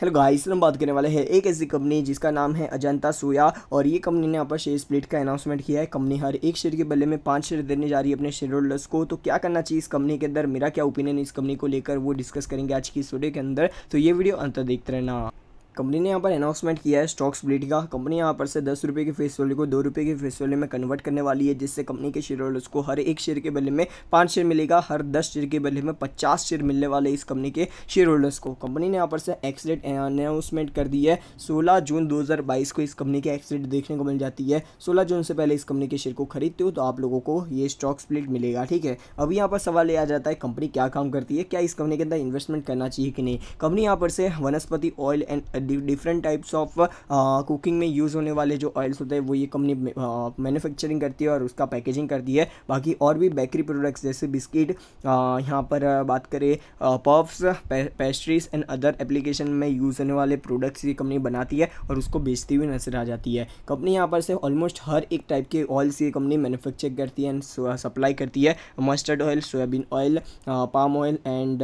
hello guys हम बात करने वाले हैं एक ऐसी कंपनी जिसका नाम है अजंता सोया और ये कंपनी ने यहाँ पर शेयर स्प्लिट का अनाउंसमेंट किया है कंपनी हर एक शेयर के बदले में पांच शेयर देने जा रही है अपने शेयर होल्डर्स को तो क्या करना चाहिए इस कंपनी के अंदर मेरा क्या ओपिनियन इस कंपनी को लेकर वो डिस्कस करेंगे आज की इस वीडियो के अंदर तो ये वीडियो अंतर देखते रहना कंपनी ने यहाँ पर अनाउंसमेंट किया है स्टॉक स्प्लिट का कंपनी यहाँ पर से दस रुपये के फेस वैल्यू को दो रुपये के फेस वैल्यू में कन्वर्ट करने वाली है जिससे कंपनी के शेयर होल्डर्स को हर एक शेयर के बदले में पाँच शेयर मिलेगा हर दस शेयर के बदले में पचास शेयर मिलने वाले इस कंपनी के शेयर होल्डर्स को कंपनी ने यहाँ पर से एक्सडेट अनाउंसमेंट कर दी है सोलह जून दो को इस कंपनी की एक्सडेट देखने को मिल जाती है सोलह जून से पहले इस कंपनी के शेयर को खरीदते हो तो आप लोगों को ये स्टॉक स्प्लिट मिलेगा ठीक है अभी यहाँ पर सवाल यह आ जाता है कंपनी क्या काम करती है क्या इस कंपनी के अंदर इन्वेस्टमेंट करना चाहिए कि नहीं कंपनी यहाँ पर से वनस्पति oil and different types of cooking में यूज़ होने वाले जो ऑयल्स होते हैं वो ये कंपनी मैन्युफैक्चरिंग uh, करती है और उसका पैकेजिंग करती है बाकी और भी बेकरी प्रोडक्ट्स जैसे बिस्किट uh, यहाँ पर uh, बात करें puffs pastries and other application में यूज़ होने वाले प्रोडक्ट्स ये कंपनी बनाती है और उसको बेचती हुई नजर आ जाती है कंपनी यहाँ पर से ऑलमोस्ट हर एक टाइप के ऑयल्स ये कंपनी मैनुफेक्चर करती है एंड सप्लाई करती है mustard oil soybean oil palm oil and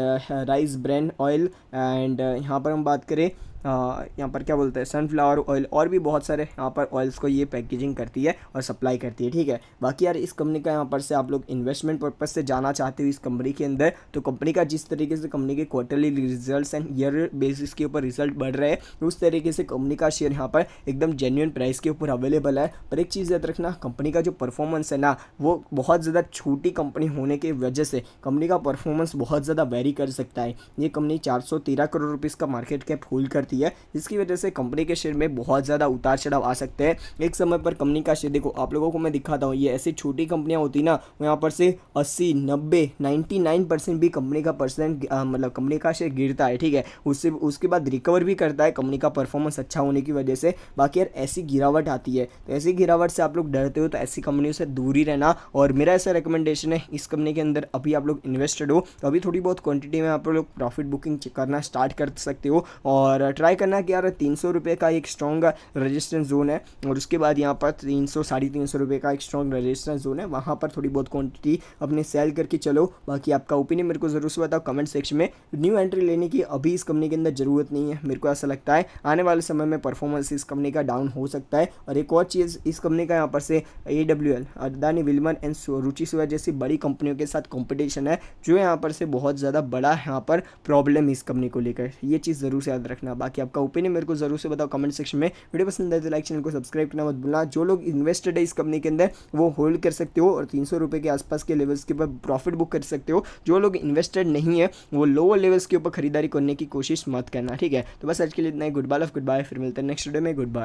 rice bran oil and यहाँ पर हम बात करें यहाँ पर क्या बोलते हैं सनफ्लावर ऑयल और भी बहुत सारे यहाँ पर ऑयल्स को ये पैकेजिंग करती है और सप्लाई करती है ठीक है बाकी यार इस कंपनी का यहाँ पर से आप लोग इन्वेस्टमेंट पर्पज़ से जाना चाहते हो इस कंपनी के अंदर तो कंपनी का जिस तरीके से कंपनी के quarterly result and year basis के ऊपर रिजल्ट बढ़ रहे हैं तो उस तरीके से कंपनी का शेयर यहाँ पर एकदम जेन्यून प्राइस के ऊपर अवेलेबल है पर एक चीज़ याद रखना कंपनी का जो परफॉर्मेंस है ना वो बहुत ज़्यादा छोटी कंपनी होने की वजह से कंपनी का परफॉर्मेंस बहुत ज़्यादा वेरी कर सकता है ये कंपनी चार करोड़ रुपीज़ का मार्केट कैप होल्ड करती है सकती है जिसकी वजह से कंपनी के शेयर में बहुत ज़्यादा उतार चढ़ाव आ सकते हैं एक समय पर कंपनी का शेयर देखो आप लोगों को मैं दिखाता हूँ ये ऐसी छोटी कंपनियाँ होती ना यहाँ पर से अस्सी नब्बे नाइन्टी भी कंपनी का परसेंट मतलब कंपनी का शेयर गिरता है ठीक है उससे उसके बाद रिकवर भी करता है कंपनी का परफॉर्मेंस अच्छा होने की वजह से बाकी यार ऐसी गिरावट आती है तो ऐसी गिरावट से आप लोग डरते हो तो ऐसी कंपनियों से दूर ही रहना और मेरा ऐसा रिकमेंडेशन है इस कंपनी के अंदर अभी आप लोग इन्वेस्टेड हो तो अभी थोड़ी बहुत क्वांटिटी में आप लोग प्रॉफिट बुकिंग करना स्टार्ट कर सकते हो और ट्राई ट्राई करना कि यार तीन सौ रुपये का एक स्ट्रॉन्ग रजिस्टेंस जोन है और उसके बाद यहाँ पर तीन सौ साढ़े तीन सौ रुपये का एक स्ट्रॉन्ग रजिस्टेंस जोन है वहाँ पर थोड़ी बहुत क्वान्टिटी अपने सेल करके चलो बाकी आपका ओपिनियन मेरे को ज़रूर से बताओ कमेंट सेक्शन में न्यू एंट्री लेने की अभी इस कंपनी के अंदर ज़रूरत नहीं है मेरे को ऐसा लगता है आने वाले समय में परफॉर्मेंस इस कंपनी का डाउन हो सकता है और एक और चीज़ इस कंपनी का यहाँ पर से A W L Adani Wilmar and Ruchi Soya जैसी बड़ी कंपनियों के साथ कॉम्पिटिशन है जो यहाँ पर से बहुत ज़्यादा बड़ा यहाँ पर प्रॉब्लम इस कंपनी को लेकर ये चीज़ ज़रूर से याद रखना बाकी बाकी आपका ओपिनियन मेरे को जरूर से बताओ कमेंट सेक्शन में वीडियो पसंद आए तो लाइक चैनल को सब्सक्राइब करना मत भूलना जो लोग इन्वेस्टेड है इस कंपनी के अंदर वो होल्ड कर सकते हो और तीन सौ के आसपास के लेवल्स के ऊपर प्रॉफिट बुक कर सकते हो जो लोग इन्वेस्टेड नहीं है वो लोअर लेवल्स के ऊपर खरीदारी करने की कोशिश मत करना ठीक है तो बस आज के लिए इतना ही good bye off good bye फिर मिलते हैं नेक्स्ट वीडियो में गुड बाय